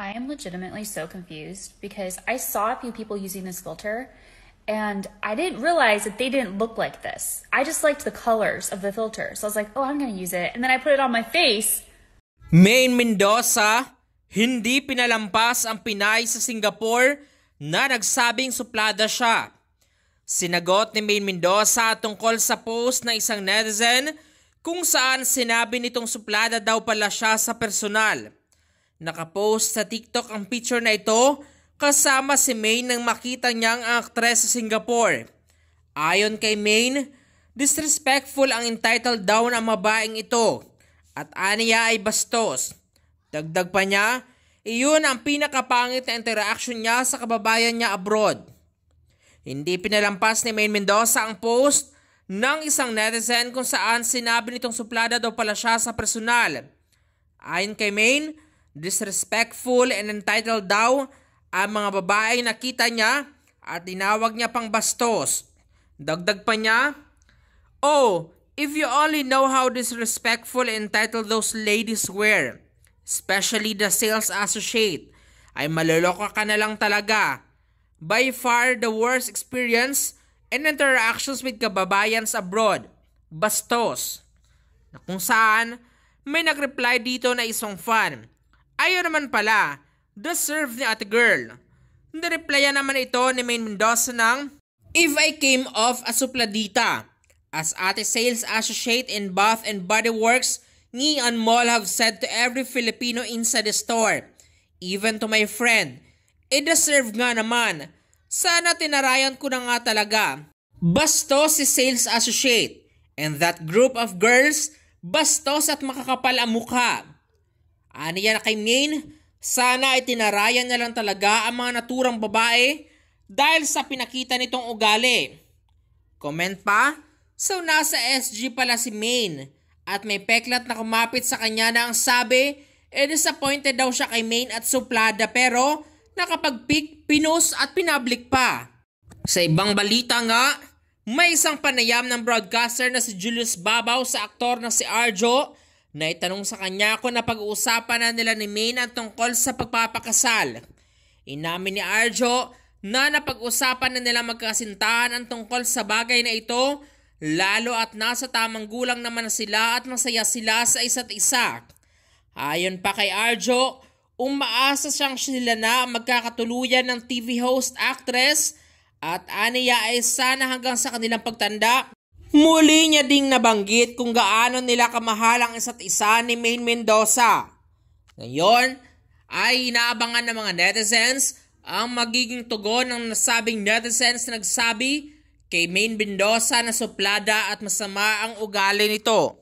I am legitimately so confused because I saw a few people using this filter and I didn't realize that they didn't look like this. I just liked the colors of the filter. So I was like, oh, I'm going to use it. And then I put it on my face. Maine Mendoza, hindi pinalampas ang Pinay sa Singapore na nagsabing suplada siya. Sinagot ni Maine Mendoza tungkol sa post na isang netizen kung saan sinabi nitong suplada daw pala siya sa personal. Nakapost sa TikTok ang picture na ito kasama si Maine nang makita niya ang aktres sa Singapore. Ayon kay Maine, disrespectful ang entitled daw ng babaeng ito at aniya ay bastos. Dagdag pa niya, iyon ang pinakapangit na interaction niya sa kababayan niya abroad. Hindi pinalampas ni Maine Mendoza ang post ng isang netizen kung saan sinabi nitong suplada daw pala siya sa personal. Ayon kay Maine, disrespectful and entitled daw ang mga babae na kita niya at tinawag niya pang bastos. Dagdag pa niya, Oh, if you only know how disrespectful and entitled those ladies were, especially the sales associate, ay maloloka ka na lang talaga. By far the worst experience and interactions with kababayans abroad, bastos. Na kung saan, may nagreply dito na isang fan Ayon naman pala, deserve ni ate girl. Nireplya naman ito ni Main Mendoza ng If I came off as supladita, as ate sales associate in Bath and Body Works, me and Mall have said to every Filipino inside the store, even to my friend, it deserve nga naman. Sana tinarayan ko na nga talaga. Bastos si sales associate and that group of girls, bastos at makakapal ang mukha. Aniya na kay Maine, sana itinarayan na lang talaga ang mga naturang babae dahil sa pinakita nitong ugali. Comment pa, so nasa SG pala si Maine at may peklat na kumapit sa kanya na ang sabi e eh disappointed daw siya kay Maine at Suplada pero nakapag-pick, pinos at pinablik pa. Sa ibang balita nga, may isang panayam ng broadcaster na si Julius Babaw sa aktor na si Arjo Naitanong sa kanya kung napag-uusapan na nila ni Maine ang tungkol sa pagpapakasal. Inamin ni Arjo na napag-usapan na nila magkasintahan ang tungkol sa bagay na ito lalo at nasa tamang gulang naman sila at masaya sila sa isa't isa. Ayon pa kay Arjo, umaasa siyang sila na magkakatuluyan ng TV host actress at aniya ay sana hanggang sa kanilang pagtanda Muli niya ding nabanggit kung gaano nila kamahal ang isa't isa ni Maine Mendoza. Ngayon ay inaabangan ng mga netizens ang magiging tugon ng nasabing netizens na nagsabi kay Maine Mendoza na suplada at masama ang ugali nito.